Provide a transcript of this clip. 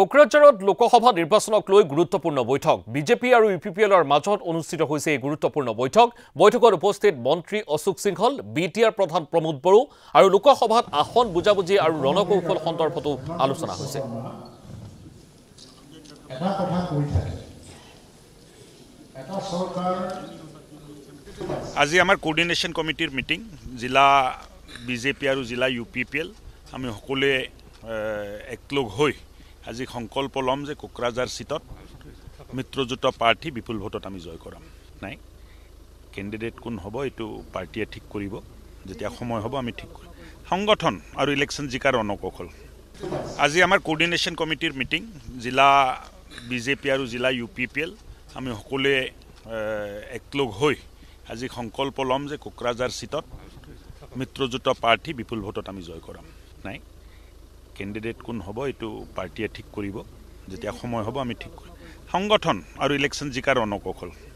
কোকৰাঝাৰত লোকসভা নিৰ্বাচনক লৈ গুৰুত্বপূৰ্ণ বৈঠক বিজেপি আৰু ইউ পি পি এলৰ মাজত অনুষ্ঠিত হৈছে এই গুৰুত্বপূৰ্ণ বৈঠক বৈঠকত উপস্থিত মন্ত্ৰী Ashok Singhal B T R প্ৰধান প্ৰমোদ বড়ো আৰু লোকসভাত আসন বুজাবুজি আৰু ৰণকৌশল সন্দৰ্ভতো আলোচনা হৈছে আজি আমাৰ কোৰ্ডিনেশ্যন কমিটিৰ মিটিং জিলা বিজেপি আৰু জিলা ইউ পি পি এল আমি সকলোৱে একলগ হৈ আজি সংকল্প ল'ম যে কোকৰাঝাৰ ছিটত মিত্ৰজোঁট প্ৰাৰ্থী বিপুল ভোটত আমি জয় কৰাম নাই কেণ্ডিডেট কোন হ'ব এইটো পাৰ্টীয়ে ঠিক কৰিব যেতিয়া সময় হ'ব আমি ঠিক কৰিম সংগঠন আৰু ইলেকশ্যন জিকাৰ অনকৌশল আজি আমাৰ কোৰ্ডিনেশ্যন কমিটিৰ মিটিং জিলা বিজেপি আৰু জিলা ইউ পি পি এল আমি সকলোৱে একলগ হৈ আজি সংকল্প ল'ম যে কোকৰাঝাৰ ছিটত মিত্ৰজোঁট প্ৰাৰ্থী বিপুল ভোটত আমি জয় কৰাম নাই কেণ্ডিডেট কোন হ'ব এইটো পাৰ্টীয়ে ঠিক কৰিব যেতিয়া সময় হ'ব আমি ঠিক কৰিম সংগঠন আৰু ইলেকশ্যন জিকাৰ অনকৌশল